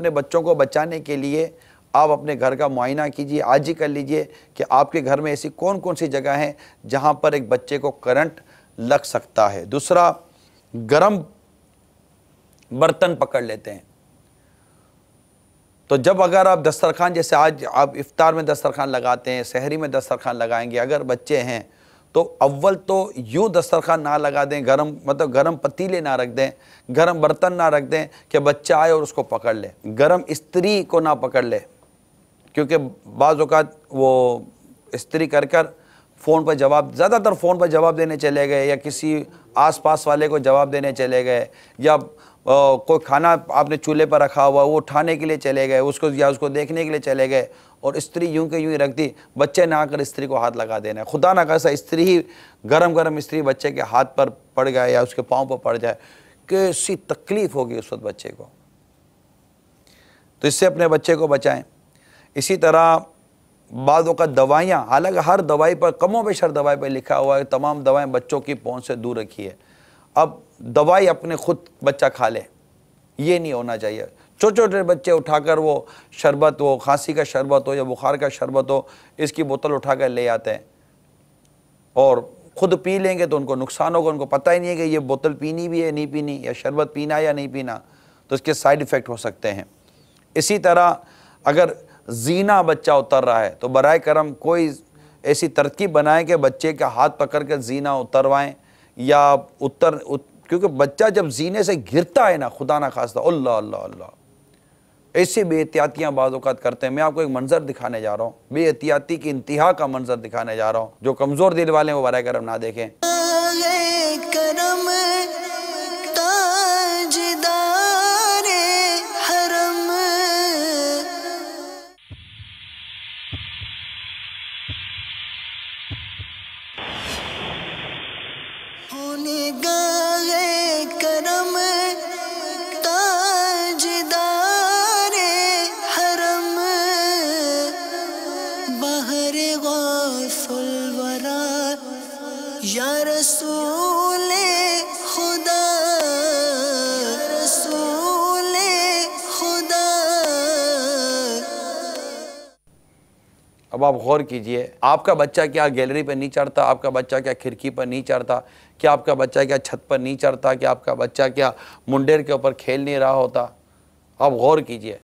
अपने बच्चों को बचाने के लिए आप अपने घर का मुआयना कीजिए आज ही कर लीजिए कि आपके घर में ऐसी कौन कौन सी जगह हैं जहाँ पर एक बच्चे को करंट लग सकता है दूसरा गरम बर्तन पकड़ लेते हैं तो जब अगर आप दस्तरखान जैसे आज आप इफ्तार में दस्तरखान लगाते हैं शहरी में दस्तरखान लगाएंगे अगर बच्चे हैं तो अव्वल तो यूँ दस्तरखान ना लगा दें गरम मतलब गरम पतीले ना रख दें गरम बर्तन ना रख दें कि बच्चा आए और उसको पकड़ ले गरम स्त्री को ना पकड़ ले क्योंकि बाज़ात वो स्त्री कर कर फ़ोन पर जवाब ज़्यादातर फ़ोन पर जवाब देने चले गए या किसी आसपास वाले को जवाब देने चले गए या कोई खाना आपने चूल्हे पर रखा हुआ वो उठाने के लिए चले गए उसको या उसको देखने के लिए चले गए और स्त्री यूं के यूं ही रख दी बच्चे ना आकर स्त्री को हाथ लगा देना है खुदा ना कैसा स्त्री ही गरम गरम स्त्री बच्चे के हाथ पर पड़ जाए या उसके पाँव पर पड़ जाए कैसी तकलीफ़ होगी उस वक्त बच्चे को तो इससे अपने बच्चे को बचाएं इसी तरह बाद का दवाइयाँ हालांकि हर दवाई पर कमों बेशर दवाई पर लिखा हुआ है तमाम दवाएं बच्चों की पहुँच से दूर रखी है अब दवाई अपने खुद बच्चा खा ले ये नहीं होना चाहिए छोटे छोटे बच्चे उठाकर वो शरबत हो खांसी का शरबत हो या बुखार का शरबत हो इसकी बोतल उठाकर ले आते हैं और खुद पी लेंगे तो उनको नुकसान होगा उनको पता ही नहीं है कि ये बोतल पीनी भी है नहीं पीनी या शरबत पीना या नहीं पीना तो इसके साइड इफ़ेक्ट हो सकते हैं इसी तरह अगर जीना बच्चा उतर रहा है तो बर करम कोई ऐसी तरकीब बनाएं कि बच्चे का हाथ पकड़ कर जीना उतरवाएँ या उतर उत, क्योंकि बच्चा जब जीने से गिरता है ना खुदा ना खास्ता अल्लाह अल्लाह अल्लाह ऐसी बेहतियातियाँ बाज़ात करते हैं मैं आपको एक मंजर दिखाने जा रहा हूँ बेहतियाती की इंतहा का मंजर दिखाने जा रहा हूँ जो कमज़ोर दिल वाले वो बरा करम ना देखें Oh, होने मेरे गौसलवरा या रसूल खुदा रसूल खुदा अब आप गौर कीजिए आपका बच्चा क्या गैलरी पर नहीं चढ़ता आपका बच्चा क्या खिड़की पर नहीं चढ़ता क्या आपका बच्चा क्या छत पर नहीं चढ़ता क्या आपका बच्चा क्या मुंडेर के ऊपर खेल नहीं रहा होता आप गौर कीजिए